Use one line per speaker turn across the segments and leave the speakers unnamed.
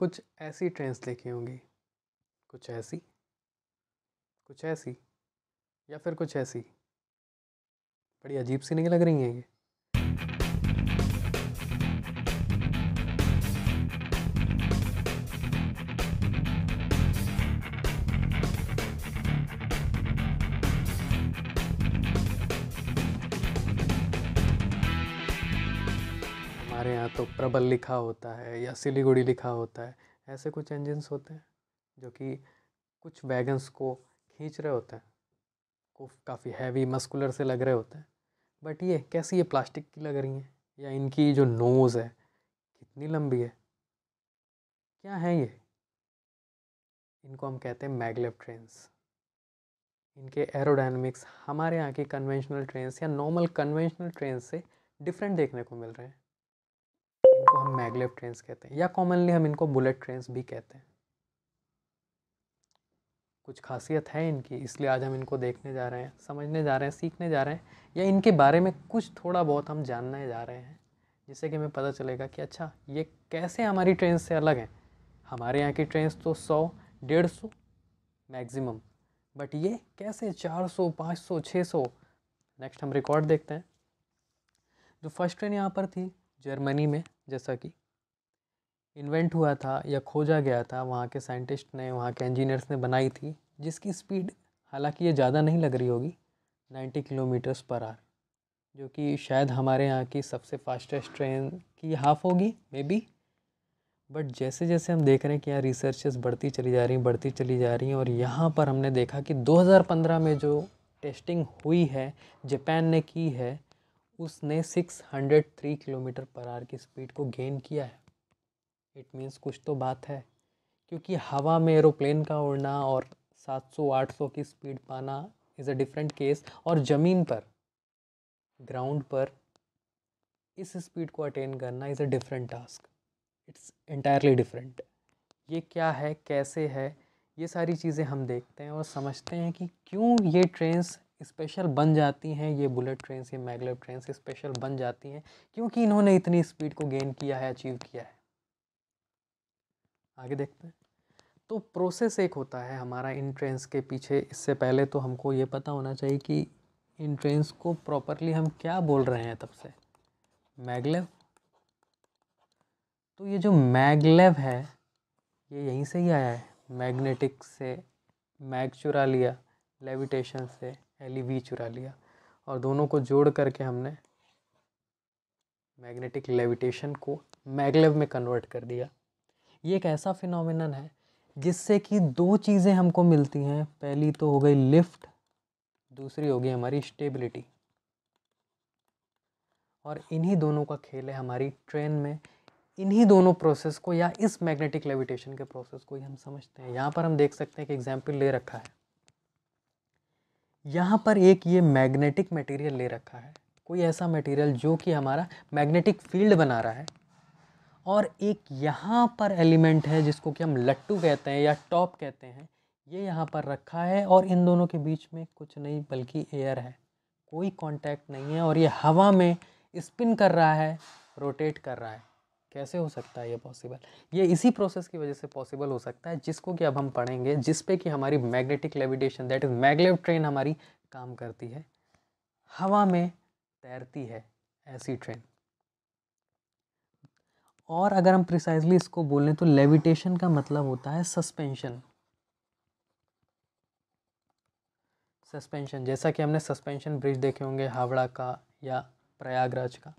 कुछ ऐसी ट्रेंस देखी होंगी कुछ ऐसी कुछ ऐसी या फिर कुछ ऐसी बड़ी अजीब सी नहीं लग रही हैं ये हमारे यहाँ तो प्रबल लिखा होता है या सिलीगुड़ी लिखा होता है ऐसे कुछ इंजन्स होते हैं जो कि कुछ वैगन्स को खींच रहे होते हैं को काफ़ी हैवी मस्कुलर से लग रहे होते हैं बट ये कैसी ये प्लास्टिक की लग रही हैं या इनकी जो नोज़ है कितनी लंबी है क्या है ये इनको हम कहते हैं मैगलेव ट्रेन्स इनके एरोडायनमिक्स हमारे यहाँ की कन्वेंशनल ट्रेन या नॉर्मल कन्वेंशनल ट्रेन से डिफरेंट देखने को मिल रहे हैं इनको हम मैगलेव ट्रेन्स कहते हैं या कॉमनली हम इनको बुलेट ट्रेन्स भी कहते हैं कुछ खासियत है इनकी इसलिए आज हम इनको देखने जा रहे हैं समझने जा रहे हैं सीखने जा रहे हैं या इनके बारे में कुछ थोड़ा बहुत हम जानने जा रहे हैं जिससे कि हमें पता चलेगा कि अच्छा ये कैसे हमारी ट्रेन से अलग हैं हमारे यहाँ की ट्रेन तो सौ डेढ़ सौ मैगजिमम बट ये कैसे चार सौ पाँच सौ छः सौ नेक्स्ट हम रिकॉर्ड देखते हैं जो फर्स्ट ट्रेन यहाँ पर थी जर्मनी में जैसा कि इन्वेंट हुआ था या खोजा गया था वहाँ के साइंटिस्ट ने वहाँ के इंजीनियर्स ने बनाई थी जिसकी स्पीड हालांकि ये ज़्यादा नहीं लग रही होगी 90 किलोमीटर्स पर आर जो कि शायद हमारे यहाँ की सबसे फास्टेस्ट ट्रेन की हाफ़ होगी मे बी बट जैसे जैसे हम देख रहे हैं कि यहाँ रिसर्चेस बढ़ती चली जा रही हैं बढ़ती चली जा रही हैं और यहाँ पर हमने देखा कि 2015 में जो टेस्टिंग हुई है जापान ने की है उसने 603 किलोमीटर पर आर की स्पीड को गेन किया है इट मीन्स कुछ तो बात है क्योंकि हवा में एरोप्लेन का उड़ना और 700-800 की स्पीड पाना इज़ अ डिफरेंट केस और ज़मीन पर ग्राउंड पर इस स्पीड को अटेन करना is a different task it's entirely different ये क्या है कैसे है ये सारी चीज़ें हम देखते हैं और समझते हैं कि क्यों ये ट्रेन्स स्पेशल बन जाती हैं ये बुलेट ट्रेन से मैगलेव ट्रेन स्पेशल बन जाती हैं क्योंकि इन्होंने इतनी स्पीड को गेन किया है अचीव किया है आगे देखते हैं तो प्रोसेस एक होता है हमारा इन ट्रेंस के पीछे इससे पहले तो हमको ये पता होना चाहिए कि इन ट्रेंस को प्रॉपरली हम क्या बोल रहे हैं तब से मैगलेव तो ये जो मैगलेव है ये यहीं से ही आया है मैग्नेटिक से मैगचुरा लिया लेविटेशन से थैली वी चुरा लिया और दोनों को जोड़ करके हमने मैग्नेटिक लेविटेशन को मैगलेव में कन्वर्ट कर दिया ये एक ऐसा फिनोमिनन है जिससे कि दो चीज़ें हमको मिलती हैं पहली तो हो गई लिफ्ट दूसरी हो गई हमारी स्टेबिलिटी और इन्हीं दोनों का खेल है हमारी ट्रेन में इन्हीं दोनों प्रोसेस को या इस मैग्नेटिक लेविटेशन के प्रोसेस को ही हम समझते हैं यहाँ पर हम देख सकते हैं कि एग्जाम्पल ले रखा है यहाँ पर एक ये मैग्नेटिक मटेरियल ले रखा है कोई ऐसा मटेरियल जो कि हमारा मैग्नेटिक फील्ड बना रहा है और एक यहाँ पर एलिमेंट है जिसको कि हम लट्टू कहते हैं या टॉप कहते हैं ये यहाँ पर रखा है और इन दोनों के बीच में कुछ नहीं बल्कि एयर है कोई कांटेक्ट नहीं है और ये हवा में स्पिन कर रहा है रोटेट कर रहा है कैसे हो सकता है ये पॉसिबल ये इसी प्रोसेस की वजह से पॉसिबल हो सकता है जिसको कि अब हम पढ़ेंगे जिस पे कि हमारी magnetic levitation that is maglev train हमारी काम करती है हवा में तैरती है ऐसी ट्रेन और अगर हम प्रिसाइजली इसको बोलें तो लेविटेशन का मतलब होता है सस्पेंशन सस्पेंशन जैसा कि हमने सस्पेंशन ब्रिज देखे होंगे हावड़ा का या प्रयागराज का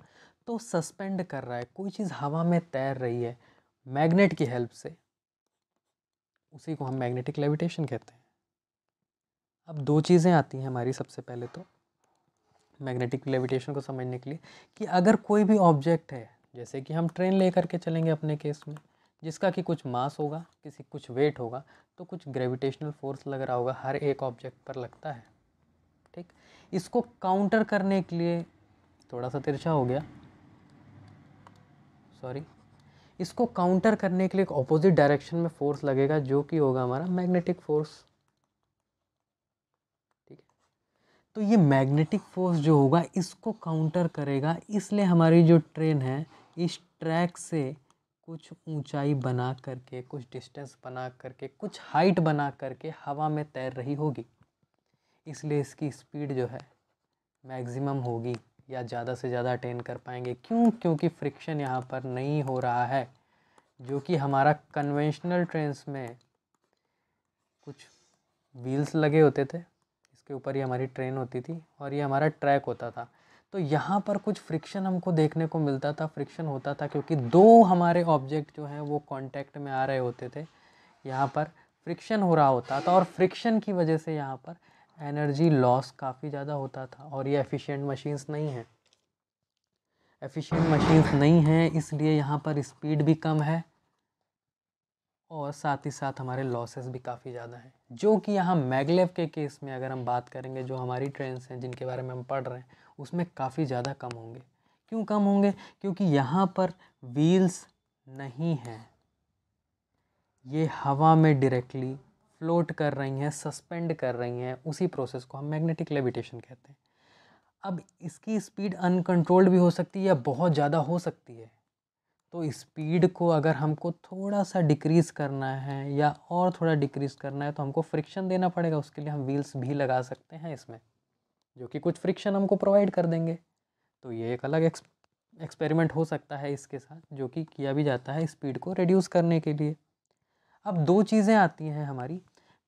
तो सस्पेंड कर रहा है कोई चीज़ हवा में तैर रही है मैग्नेट की हेल्प से उसी को हम मैग्नेटिक लेविटेशन कहते हैं अब दो चीज़ें आती हैं हमारी सबसे पहले तो मैग्नेटिक लेविटेशन को समझने के लिए कि अगर कोई भी ऑब्जेक्ट है जैसे कि हम ट्रेन ले करके चलेंगे अपने केस में जिसका कि कुछ मास होगा किसी कुछ वेट होगा तो कुछ ग्रेविटेशनल फोर्स लग रहा होगा हर एक ऑब्जेक्ट पर लगता है ठीक इसको काउंटर करने के लिए थोड़ा सा तिरछा हो गया सॉरी इसको काउंटर करने के लिए एक ऑपोजिट डायरेक्शन में फोर्स लगेगा जो कि होगा हमारा मैग्नेटिक फोर्स ठीक है तो ये मैग्नेटिक फोर्स जो होगा इसको काउंटर करेगा इसलिए हमारी जो ट्रेन है इस ट्रैक से कुछ ऊंचाई बना करके कुछ डिस्टेंस बना करके कुछ हाइट बना करके हवा में तैर रही होगी इसलिए इसकी स्पीड जो है मैक्सिमम होगी या ज़्यादा से ज़्यादा अटेन कर पाएंगे क्यों क्योंकि फ्रिक्शन यहाँ पर नहीं हो रहा है जो कि हमारा कन्वेंशनल ट्रेंस में कुछ व्हील्स लगे होते थे इसके ऊपर ही हमारी ट्रेन होती थी और ये हमारा ट्रैक होता था तो यहाँ पर कुछ फ्रिक्शन हमको देखने को मिलता था फ्रिक्शन होता था क्योंकि दो हमारे ऑब्जेक्ट जो हैं वो कांटेक्ट में आ रहे होते थे यहाँ पर फ्रिक्शन हो रहा होता था और फ्रिक्शन की वजह से यहाँ पर एनर्जी लॉस काफ़ी ज़्यादा होता था और ये एफिशिएंट मशीन्स नहीं हैं एफिशिएंट मशीन्स नहीं हैं इसलिए यहाँ पर स्पीड भी कम है और साथ ही साथ हमारे लॉसेस भी काफ़ी ज़्यादा हैं जो कि यहाँ मैगलेव के केस में अगर हम बात करेंगे जो हमारी ट्रेंस हैं जिनके बारे में हम पढ़ रहे हैं उसमें काफ़ी ज़्यादा कम होंगे क्यों कम होंगे क्योंकि यहाँ पर व्हील्स नहीं हैं ये हवा में डायरेक्टली फ्लोट कर रही हैं सस्पेंड कर रही हैं उसी प्रोसेस को हम मैग्नेटिक लेविटेशन कहते हैं अब इसकी स्पीड अनकंट्रोल्ड भी हो सकती है या बहुत ज़्यादा हो सकती है तो स्पीड को अगर हमको थोड़ा सा डिक्रीज़ करना है या और थोड़ा डिक्रीज़ करना है तो हमको फ्रिक्शन देना पड़ेगा उसके लिए हम व्हील्स भी लगा सकते हैं इसमें जो कि कुछ फ्रिक्शन हमको प्रोवाइड कर देंगे तो ये एक अलग एक्सपेरिमेंट हो सकता है इसके साथ जो कि किया भी जाता है स्पीड को रिड्यूस करने के लिए अब दो चीज़ें आती हैं हमारी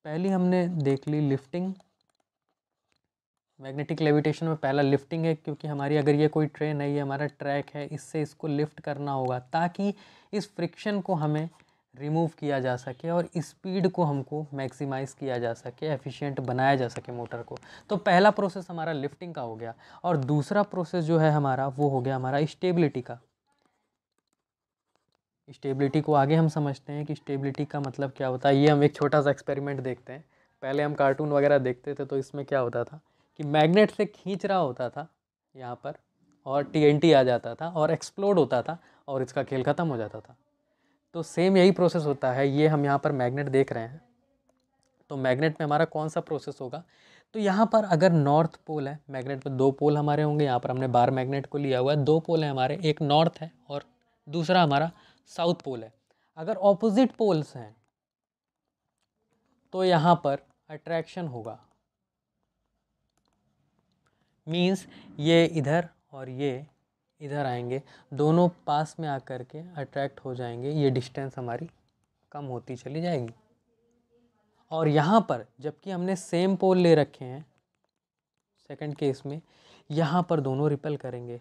पहली हमने देख ली लिफ्टिंग मैग्नेटिक लेविटेशन में पहला लिफ्टिंग है क्योंकि हमारी अगर ये कोई ट्रेन है ये हमारा ट्रैक है इससे इसको लिफ्ट करना होगा ताकि इस फ्रिक्शन को हमें रिमूव किया जा सके और स्पीड को हमको मैक्सिमाइज किया जा सके एफिशिएंट बनाया जा सके मोटर को तो पहला प्रोसेस हमारा लिफ्टिंग का हो गया और दूसरा प्रोसेस जो है हमारा वो हो गया हमारा स्टेबिलिटी का स्टेबिलिटी को आगे हम समझते हैं कि स्टेबिलिटी का मतलब क्या होता है ये हम एक छोटा सा एक्सपेरिमेंट देखते हैं पहले हम कार्टून वगैरह देखते थे तो इसमें क्या होता था कि मैग्नेट से खींच रहा होता था यहाँ पर और टी आ जाता था और एक्सप्लोड होता था और इसका खेल ख़त्म हो जाता था तो सेम यही प्रोसेस होता है ये हम यहाँ पर मैग्नेट देख रहे हैं तो मैग्नेट में हमारा कौन सा प्रोसेस होगा तो यहाँ पर अगर नॉर्थ पोल है मैग्नेट पर दो पोल हमारे होंगे यहाँ पर हमने बार मैग्नेट को लिया हुआ है दो पोल है हमारे एक नॉर्थ है और दूसरा हमारा साउथ पोल है अगर ऑपोजिट पोल्स हैं तो यहाँ पर अट्रैक्शन होगा मीन्स ये इधर और ये इधर आएंगे दोनों पास में आकर के अट्रैक्ट हो जाएंगे ये डिस्टेंस हमारी कम होती चली जाएगी और यहाँ पर जबकि हमने सेम पोल ले रखे हैं सेकंड केस में यहाँ पर दोनों रिपल करेंगे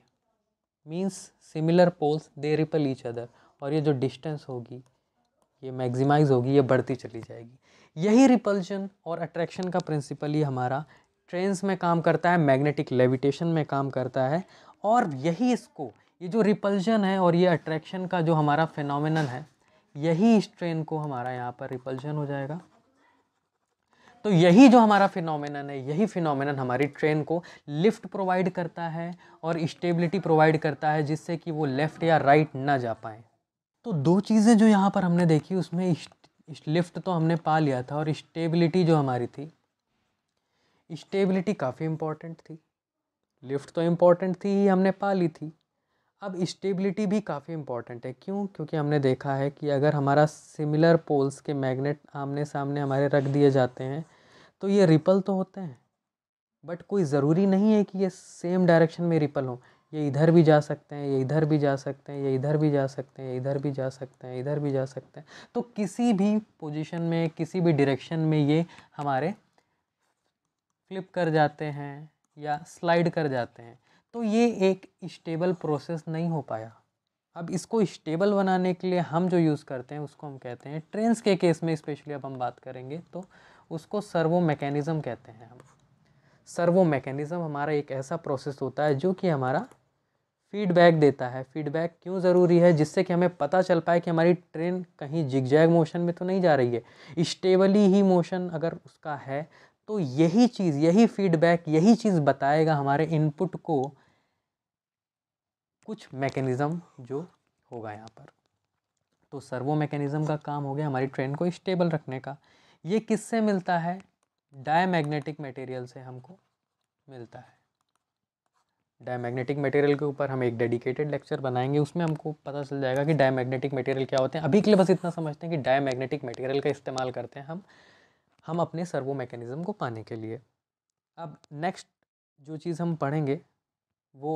means similar poles they repel each other और ये जो डिस्टेंस होगी ये मैक्सिमाइज होगी ये बढ़ती चली जाएगी यही रिपल्जन और अट्रैक्शन का प्रिंसिपल ही हमारा ट्रेंस में काम करता है मैग्नेटिक लेविटेशन में काम करता है और यही इसको ये जो रिपल्शन है और ये अट्रैक्शन का जो हमारा फिनोमिनल है यही इस ट्रेन को हमारा यहाँ पर रिपल्शन हो जाएगा तो यही जो हमारा फिनोमिनन है यही फिनोमिनन हमारी ट्रेन को लिफ्ट प्रोवाइड करता है और स्टेबिलिटी प्रोवाइड करता है जिससे कि वो लेफ़्ट या राइट ना जा पाएँ तो दो चीज़ें जो यहाँ पर हमने देखी उसमें लिफ्ट तो हमने पा लिया था और स्टेबिलिटी जो हमारी थी स्टेबिलिटी काफ़ी इम्पॉर्टेंट थी लिफ्ट तो इम्पॉर्टेंट थी ही हमने पा ली थी अब स्टेबिलिटी भी काफ़ी इम्पॉर्टेंट है क्यों क्योंकि हमने देखा है कि अगर हमारा सिमिलर पोल्स के मैग्नेट आमने सामने हमारे रख दिए जाते हैं तो ये रिपल तो होते हैं बट कोई ज़रूरी नहीं है कि ये सेम डायरेक्शन में रिपल हों ये इधर भी जा सकते हैं ये इधर भी जा सकते हैं ये इधर भी जा सकते हैं इधर भी जा सकते हैं इधर भी जा सकते हैं तो किसी भी पोजीशन में किसी भी डायरेक्शन में ये हमारे फ्लिप कर जाते हैं या स्लाइड कर जाते हैं तो ये एक स्टेबल प्रोसेस नहीं हो पाया अब इसको स्टेबल बनाने के लिए हम जो यूज़ करते हैं उसको हम कहते हैं ट्रेन्स के केस में स्पेशली अब हम बात करेंगे तो उसको सर्वो मैकेनिज़म कहते हैं हम सर्वो मैकेनिज़म हमारा एक ऐसा प्रोसेस होता है जो कि हमारा फीडबैक देता है फीडबैक क्यों ज़रूरी है जिससे कि हमें पता चल पाए कि हमारी ट्रेन कहीं जिग जैग मोशन में तो नहीं जा रही है स्टेबली ही मोशन अगर उसका है तो यही चीज़ यही फीडबैक यही चीज़ बताएगा हमारे इनपुट को कुछ मैकेनिज़्म जो होगा यहाँ पर तो सर्वो मैकेनिज़्म का काम हो गया हमारी ट्रेन को स्टेबल रखने का ये किससे मिलता है डायमैग्नेटिक मटेरियल से हमको मिलता है डायमैग्नेटिक मटेरियल के ऊपर हम एक डेडिकेटेड लेक्चर बनाएंगे उसमें हमको पता चल जाएगा कि डायमैग्नेटिक मटेरियल क्या होते हैं अभी के लिए बस इतना समझते हैं कि डायमैग्नेटिक मटेरियल का इस्तेमाल करते हैं हम हम अपने सर्वो मैकेनिज़्म को पाने के लिए अब नेक्स्ट जो चीज़ हम पढ़ेंगे वो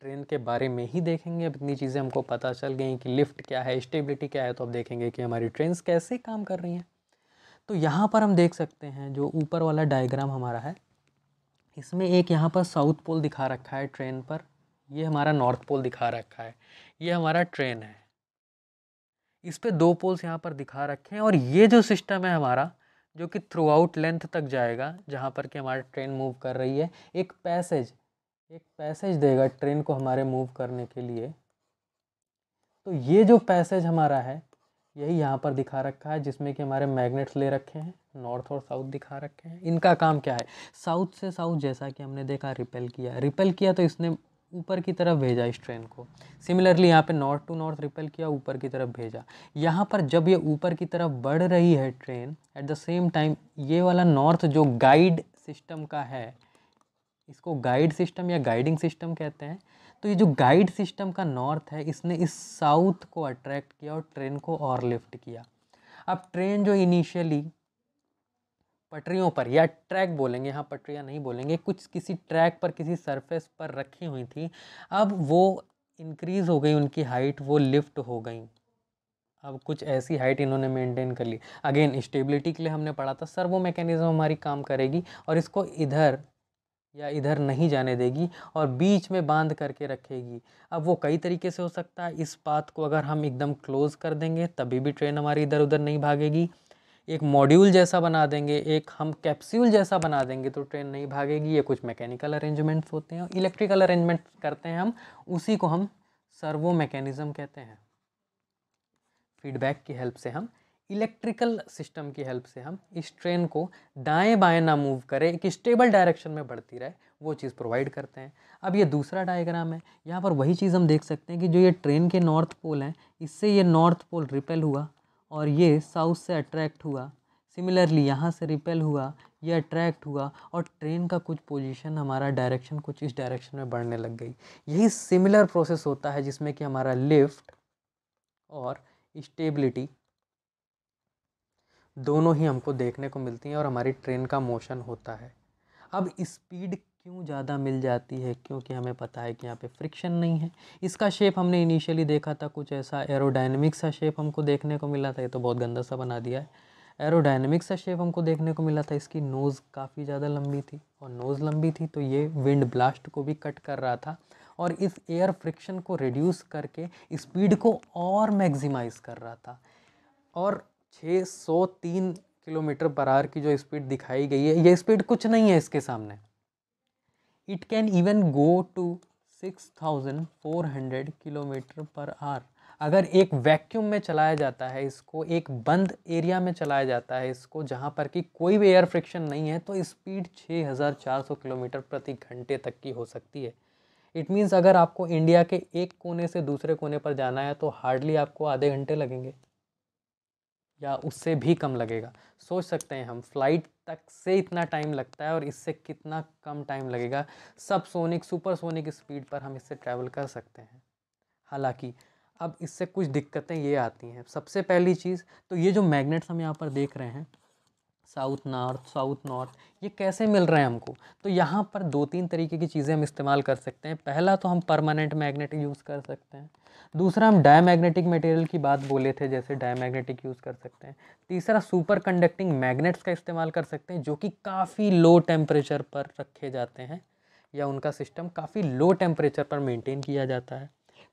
ट्रेन के बारे में ही देखेंगे अब इतनी चीज़ें हमको पता चल गई कि लिफ्ट क्या है स्टेबिलिटी क्या है तो अब देखेंगे कि हमारी ट्रेन कैसे काम कर रही हैं तो यहाँ पर हम देख सकते हैं जो ऊपर वाला डायग्राम हमारा है इसमें एक यहाँ पर साउथ पोल दिखा रखा है ट्रेन पर ये हमारा नॉर्थ पोल दिखा रखा है ये हमारा ट्रेन है इस पर दो पोल्स यहाँ पर दिखा रखे हैं और ये जो सिस्टम है हमारा जो कि थ्रू आउट लेंथ तक जाएगा जहाँ पर कि हमारा ट्रेन मूव कर रही है एक पैसेज एक पैसेज देगा ट्रेन को हमारे मूव करने के लिए तो ये जो पैसेज हमारा है यही यहाँ पर दिखा रखा है जिसमें कि हमारे मैग्नेट्स ले रखे हैं नॉर्थ और साउथ दिखा रखे हैं इनका काम क्या है साउथ से साउथ जैसा कि हमने देखा रिपेल किया रिपेल किया तो इसने ऊपर की तरफ भेजा इस ट्रेन को सिमिलरली यहाँ पे नॉर्थ टू नॉर्थ रिपेल किया ऊपर की तरफ भेजा यहाँ पर जब ये ऊपर की तरफ बढ़ रही है train at the same time ये वाला नॉर्थ जो गाइड सिस्टम का है इसको गाइड सिस्टम या गाइडिंग सिस्टम कहते हैं तो ये जो गाइड सिस्टम का नॉर्थ है इसने इस साउथ को अट्रैक्ट किया और ट्रेन को और लिफ्ट किया अब ट्रेन जो इनिशियली पटरियों पर या ट्रैक बोलेंगे यहाँ पटरियाँ नहीं बोलेंगे कुछ किसी ट्रैक पर किसी सरफेस पर रखी हुई थी अब वो इंक्रीज़ हो गई उनकी हाइट वो लिफ्ट हो गई अब कुछ ऐसी हाइट इन्होंने मेंटेन कर ली अगेन स्टेबिलिटी के लिए हमने पढ़ा था सर वो मैकेनिज़्म हमारी काम करेगी और इसको इधर या इधर नहीं जाने देगी और बीच में बांध करके रखेगी अब वो कई तरीके से हो सकता है इस पाथ को अगर हम एकदम क्लोज़ कर देंगे तभी भी ट्रेन हमारी इधर उधर नहीं भागेगी एक मॉड्यूल जैसा बना देंगे एक हम कैप्सूल जैसा बना देंगे तो ट्रेन नहीं भागेगी ये कुछ मैकेनिकल अरेंजमेंट्स होते हैं इलेक्ट्रिकल अरेंजमेंट करते हैं हम उसी को हम सर्वो मैकेनिज़्म कहते हैं फीडबैक की हेल्प से हम इलेक्ट्रिकल सिस्टम की हेल्प से हम इस ट्रेन को दाएं बाएं ना मूव करें एक स्टेबल डायरेक्शन में बढ़ती रहे वो चीज़ प्रोवाइड करते हैं अब ये दूसरा डायग्राम है यहाँ पर वही चीज़ हम देख सकते हैं कि जो ये ट्रेन के नॉर्थ पोल हैं इससे ये नॉर्थ पोल रिपेल हुआ और ये साउथ से अट्रैक्ट हुआ सिमिलरली यहाँ से रिपेल हुआ ये अट्रैक्ट हुआ और ट्रेन का कुछ पोजीशन हमारा डायरेक्शन कुछ इस डायरेक्शन में बढ़ने लग गई यही सिमिलर प्रोसेस होता है जिसमें कि हमारा लिफ्ट और स्टेबिलिटी दोनों ही हमको देखने को मिलती हैं और हमारी ट्रेन का मोशन होता है अब स्पीड क्यों ज़्यादा मिल जाती है क्योंकि हमें पता है कि यहाँ पे फ्रिक्शन नहीं है इसका शेप हमने इनिशियली देखा था कुछ ऐसा एरोडाइनमिक सा शेप हमको देखने को मिला था ये तो बहुत गंदा सा बना दिया है एरोडाइनमिक सा शेप हमको देखने को मिला था इसकी नोज़ काफ़ी ज़्यादा लंबी थी और नोज़ लंबी थी तो ये विंड ब्लास्ट को भी कट कर रहा था और इस एयर फ्रिक्शन को रिड्यूस करके स्पीड को और मैगजिमाइज़ कर रहा था और छः किलोमीटर पर आर की जो स्पीड दिखाई गई है ये स्पीड कुछ नहीं है इसके सामने it can even go to six thousand four hundred kilometre पर आर अगर एक वैक्यूम में चलाया जाता है इसको एक बंद एरिया में चलाया जाता है इसको जहाँ पर कि कोई भी एयर फ्रिक्शन नहीं है तो स्पीड छः हज़ार चार सौ किलोमीटर प्रति घंटे तक की हो सकती है इट मीन्स अगर आपको इंडिया के एक कोने से दूसरे कोने पर जाना है तो हार्डली आपको आधे घंटे लगेंगे या उससे भी कम लगेगा सोच सकते हैं हम फ्लाइट तक से इतना टाइम लगता है और इससे कितना कम टाइम लगेगा सब सोनिक सुपर सोनिक स्पीड पर हम इससे ट्रैवल कर सकते हैं हालांकि अब इससे कुछ दिक्कतें ये आती हैं सबसे पहली चीज़ तो ये जो मैग्नेट्स हम यहाँ पर देख रहे हैं साउथ नॉर्थ साउथ नॉर्थ ये कैसे मिल रहे हैं हमको तो यहाँ पर दो तीन तरीके की चीज़ें हम इस्तेमाल कर सकते हैं पहला तो हम परमानेंट मैग्नेट यूज़ कर सकते हैं दूसरा हम डायमैग्नेटिक मटेरियल की बात बोले थे जैसे डायमैग्नेटिक यूज़ कर सकते हैं तीसरा सुपर कंडक्टिंग मैग्नेट्स का इस्तेमाल कर सकते हैं जो कि काफ़ी लो टेम्परेचर पर रखे जाते हैं या उनका सिस्टम काफ़ी लो टेम्परेचर पर मेंटेन किया जाता है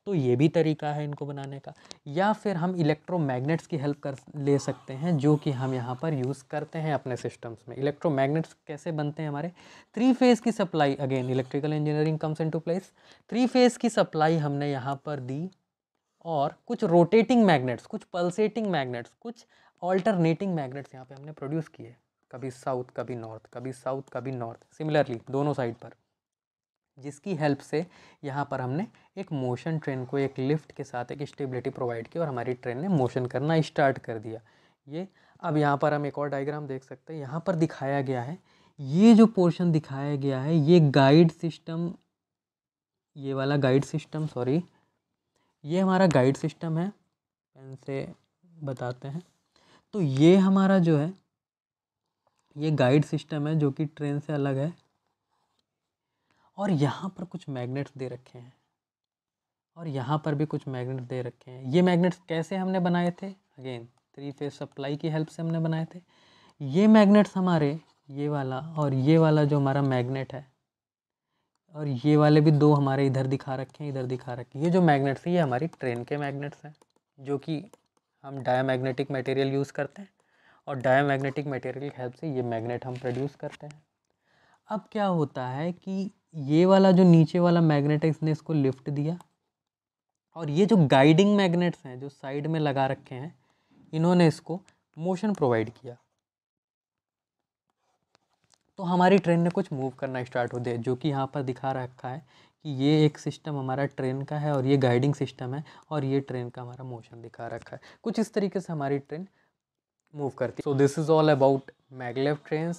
तो ये भी तरीका है इनको बनाने का या फिर हम इलेक्ट्रोमैग्नेट्स की हेल्प कर ले सकते हैं जो कि हम यहाँ पर यूज़ करते हैं अपने सिस्टम्स में इलेक्ट्रोमैग्नेट्स कैसे बनते हैं हमारे थ्री फेज़ की supply again electrical engineering comes into place three phase की सप्लाई हमने यहाँ पर दी और कुछ रोटेटिंग मैग्नेट्स कुछ पल्सेटिंग मैग्नेट्स कुछ ऑल्टरनेटिंग मैग्नेट्स यहाँ पे हमने प्रोड्यूस किए कभी साउथ कभी नॉर्थ कभी साउथ कभी नॉर्थ सिमिलरली दोनों साइड पर जिसकी हेल्प से यहाँ पर हमने एक मोशन ट्रेन को एक लिफ्ट के साथ एक स्टेबिलिटी प्रोवाइड की और हमारी ट्रेन ने मोशन करना स्टार्ट कर दिया ये अब यहाँ पर हम एक और डायग्राम देख सकते हैं यहाँ पर दिखाया गया है ये जो पोर्शन दिखाया गया है ये गाइड सिस्टम ये वाला गाइड सिस्टम सॉरी ये हमारा गाइड सिस्टम है पेन से बताते हैं तो ये हमारा जो है ये गाइड सिस्टम है जो कि ट्रेन से अलग है और यहाँ पर कुछ मैग्नेट्स दे रखे हैं और यहाँ पर भी कुछ मैग्नेट्स दे रखे हैं ये मैग्नेट्स कैसे हमने बनाए थे अगेन थ्री फेज सप्लाई की हेल्प से हमने बनाए थे ये मैग्नेट्स हमारे ये वाला और ये वाला जो हमारा मैग्नेट है और ये वाले भी दो हमारे इधर दिखा रखे हैं इधर दिखा रखे हैं ये जो मैग्नेट्स हैं ये हमारी ट्रेन के मैग्नेट्स हैं जो कि हम डायमैग्नेटिक मटेरियल यूज़ करते हैं और डायमैग्नेटिक मटेरियल की हेल्प से ये मैग्नेट हम प्रोड्यूस करते हैं अब क्या होता है कि ये वाला जो नीचे वाला मैग्नेट है इसने इसको लिफ्ट दिया और ये जो गाइडिंग मैग्नेट्स हैं जो साइड में लगा रखे हैं इन्होंने इसको मोशन प्रोवाइड किया तो हमारी ट्रेन ने कुछ मूव करना स्टार्ट हो दिया जो कि यहाँ पर दिखा रखा है कि ये एक सिस्टम हमारा ट्रेन का है और ये गाइडिंग सिस्टम है और ये ट्रेन का हमारा मोशन दिखा रखा है कुछ इस तरीके से हमारी ट्रेन मूव करती है so this is all about maglev train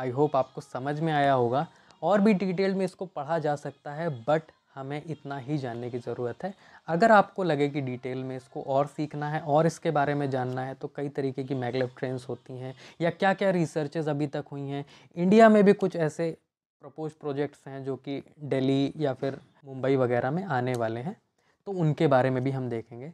I hope आपको समझ में आया होगा और भी डिटेल में इसको पढ़ा जा सकता है बट हमें इतना ही जानने की ज़रूरत है अगर आपको लगे कि डिटेल में इसको और सीखना है और इसके बारे में जानना है तो कई तरीके की मैगलेव ट्रेंस होती हैं या क्या क्या रिसर्चेज अभी तक हुई हैं इंडिया में भी कुछ ऐसे प्रपोज प्रोजेक्ट्स हैं जो कि दिल्ली या फिर मुंबई वगैरह में आने वाले हैं तो उनके बारे में भी हम देखेंगे